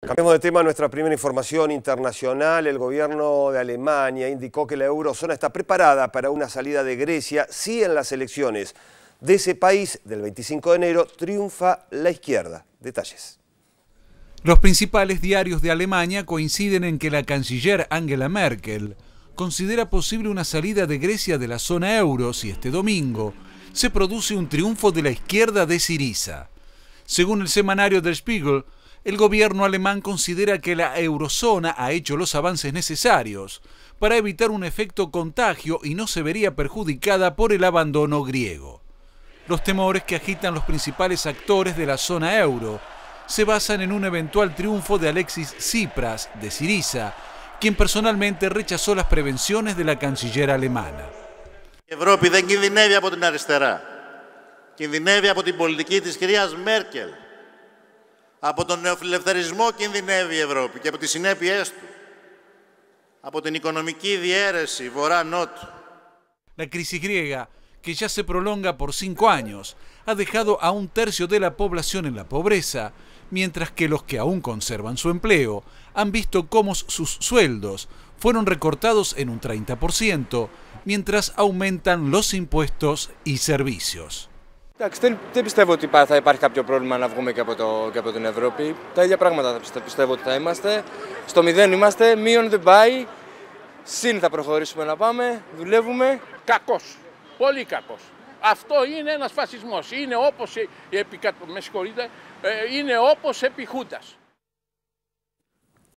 Cambiamos de tema, nuestra primera información internacional. El gobierno de Alemania indicó que la eurozona está preparada para una salida de Grecia si en las elecciones de ese país del 25 de enero triunfa la izquierda. Detalles. Los principales diarios de Alemania coinciden en que la canciller Angela Merkel considera posible una salida de Grecia de la zona euro si este domingo se produce un triunfo de la izquierda de Siriza. Según el semanario Der Spiegel, el gobierno alemán considera que la eurozona ha hecho los avances necesarios para evitar un efecto contagio y no se vería perjudicada por el abandono griego. Los temores que agitan los principales actores de la zona euro se basan en un eventual triunfo de Alexis Tsipras de Siriza, quien personalmente rechazó las prevenciones de la canciller alemana. La crisis griega, que ya se prolonga por cinco años, ha dejado a un tercio de la población en la pobreza, mientras que los que aún conservan su empleo han visto cómo sus sueldos fueron recortados en un 30%, mientras aumentan los impuestos y servicios. Εντάξει, δεν, δεν πιστεύω ότι θα υπάρχει κάποιο πρόβλημα να βγούμε και από, την Ευρώπη. Τα ίδια πράγματα θα πιστεύω, ότι θα είμαστε. Στο μηδέν είμαστε, μείον δεν πάει. Συν θα προχωρήσουμε να πάμε, δουλεύουμε. Κακός, πολύ κακός. Αυτό είναι ένας φασισμός. Είναι όπω με ε, είναι όπως επί